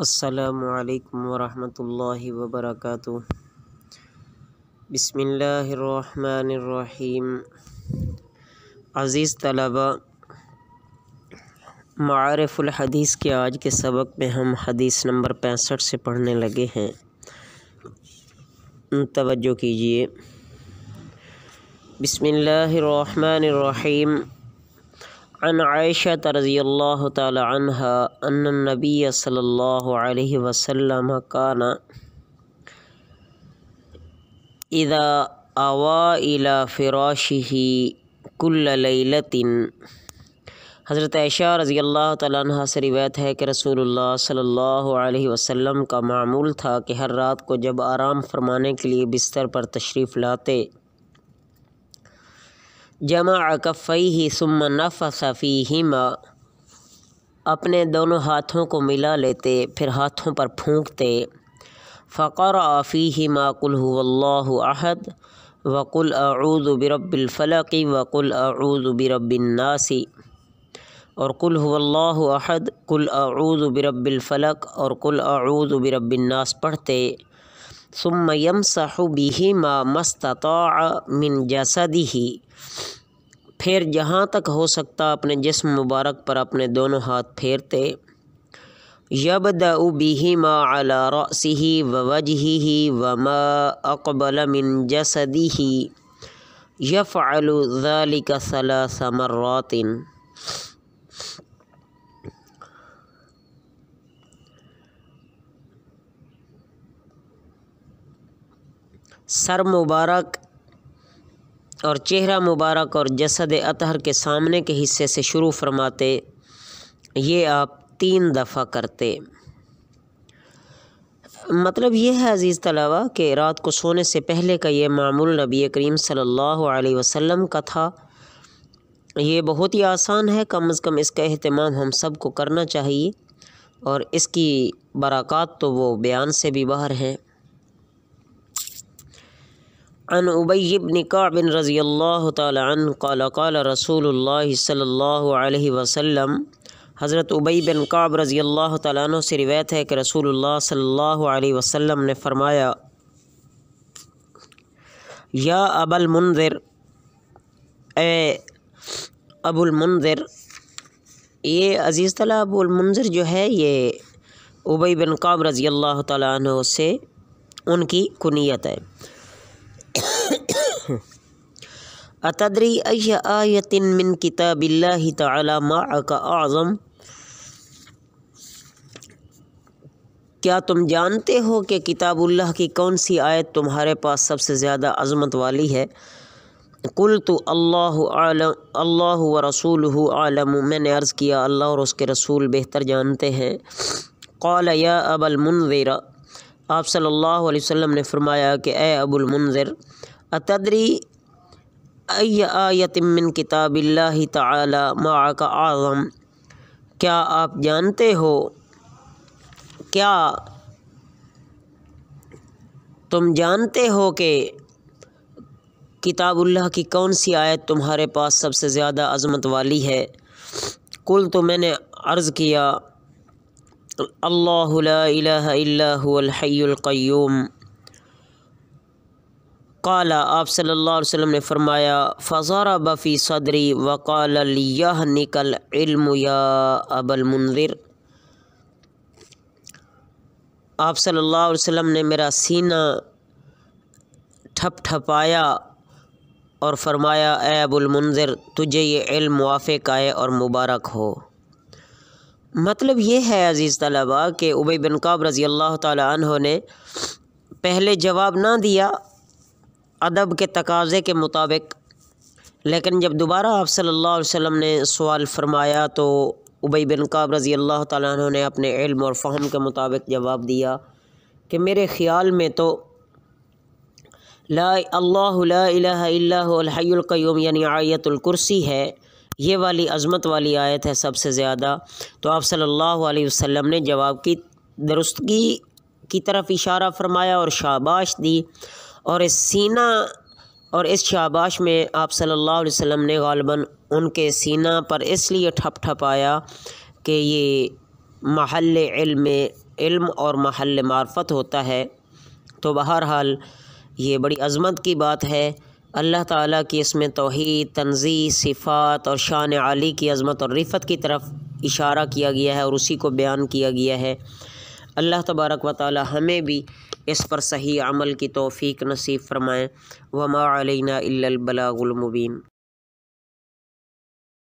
السلام علیکم ورحمۃ اللہ وبرکاتہ بسم اللہ الرحمن الرحیم عزیز طلباء معارف الحدیث کے آج کے سبق میں ہم حدیث نمبر پینسٹھ سے پڑھنے لگے ہیں توجہ کیجیے بسم اللہ الرحمن الرحیم عن انعیشت رضی اللہ تعالی عنہ علیہ وسلم صلّ اذا آوا كان فراشه فراشہ کلطن حضرت عائشہ رضی اللہ سے روایت ہے کہ رسول اللہ اللہ علیہ وسلم کا معمول تھا کہ ہر رات کو جب آرام فرمانے کے لیے بستر پر تشریف لاتے جمع کفئی ہی ثم نف صفی اپنے دونوں ہاتھوں کو ملا لیتے پھر ہاتھوں پر پھونکتے فقر آفی ماں کُل اللہ عہد وکل اعوذ و برب الفلقی وکل برب الناسی اور کل اللہ عہد کل عروض و برب الفلق اور کل برب الناس پڑھتے ثم يمسح صحبی ما مستطاع من جسده پھر جہاں تک ہو سکتا اپنے جسم مبارک پر اپنے دونوں ہاتھ پھیرتے یب د اوبی ملا رسی و وجہ ہی و من جسدی یف ذلک ثلاث مرات سر مبارک اور چہرہ مبارک اور جسد اطہر کے سامنے کے حصے سے شروع فرماتے یہ آپ تین دفعہ کرتے مطلب یہ ہے عزیز طلبہ کہ رات کو سونے سے پہلے کا یہ معمول نبی کریم صلی اللہ علیہ وسلم کا تھا یہ بہت ہی آسان ہے کم از کم اس کا اہتمام ہم سب کو کرنا چاہیے اور اس کی برکات تو وہ بیان سے بھی باہر ہیں عن ابی بن کعب رضی اللہ تعالی عنہ قال قال رسول اللہ صلی اللہ علیہ وسلم حضرت ابی بن کعب رضی اللہ تعالیٰ روایت ہے کہ رسول اللہ صلی اللہ علیہ وسلم نے فرمایا یا اب المنظر اے ابو المنظر یہ عزیز طلح ابو المنظر جو ہے یہ ابی بن قعب رضی اللہ تعالیٰ عنہ سے ان کی کنیت ہے اتدری آیتن من کتاب اللہ تعالی معک اعظم کیا تم جانتے ہو کہ کتاب اللہ کی کون سی آیت تمہارے پاس سب سے زیادہ عظمت والی ہے کل تو اللہ عالم اللہ و رسول عالم میں نے عرض کیا اللہ اور اس کے رسول بہتر جانتے ہیں قال یا اب المنظر آپ صلی اللہ علیہ وسلم نے فرمایا کہ اے اب المنظر اتدری ای آیت من کتاب اللہ تعالی تعالیٰ اعظم کیا آپ جانتے ہو کیا تم جانتے ہو کہ کتاب اللہ کی کون سی آیت تمہارے پاس سب سے زیادہ عظمت والی ہے کل تو میں نے عرض کیا اللہ لا الہ الا هو الحی القیوم قال آپ صلی اللہ علیہ وسلم نے فرمایا فضارہ بفی صدری وقال الہ نکل علم یا اب المنظر آپ صلی اللہ علیہ وسلم نے میرا سینہ ٹھپ ٹھپایا اور فرمایا اے اب المنظر تجھے یہ علم موافق آئے اور مبارک ہو مطلب یہ ہے عزیز طلباء کہ ابی بن قاب رضی اللہ تعالیٰ عنہ نے پہلے جواب نہ دیا ادب کے تقاضے کے مطابق لیکن جب دوبارہ آپ صلی اللہ علیہ وسلم نے سوال فرمایا تو ابئی قاب رضی اللہ تعالیٰ عنہ نے اپنے علم اور فہم کے مطابق جواب دیا کہ میرے خیال میں تو لا لا اللہ الہ الا الحی القیوم یعنی آیت الکرسی ہے یہ والی عظمت والی آیت ہے سب سے زیادہ تو آپ صلی اللہ علیہ وسلم نے جواب کی درستگی کی طرف اشارہ فرمایا اور شاباش دی اور اس سینہ اور اس شاباش میں آپ صلی اللہ علیہ وسلم نے غالباً ان کے سینہ پر اس لیے ٹھپ ٹھپ آیا کہ یہ محل علم علم اور محل معرفت ہوتا ہے تو بہرحال یہ بڑی عظمت کی بات ہے اللہ تعالیٰ کی اس میں توحید تنظی صفات اور شان علی کی عظمت اور رفت کی طرف اشارہ کیا گیا ہے اور اسی کو بیان کیا گیا ہے اللہ تبارک و تعالی ہمیں بھی اس پر صحیح عمل کی توفیق نصیب فرمائیں وما علینا الا البلاغ المبین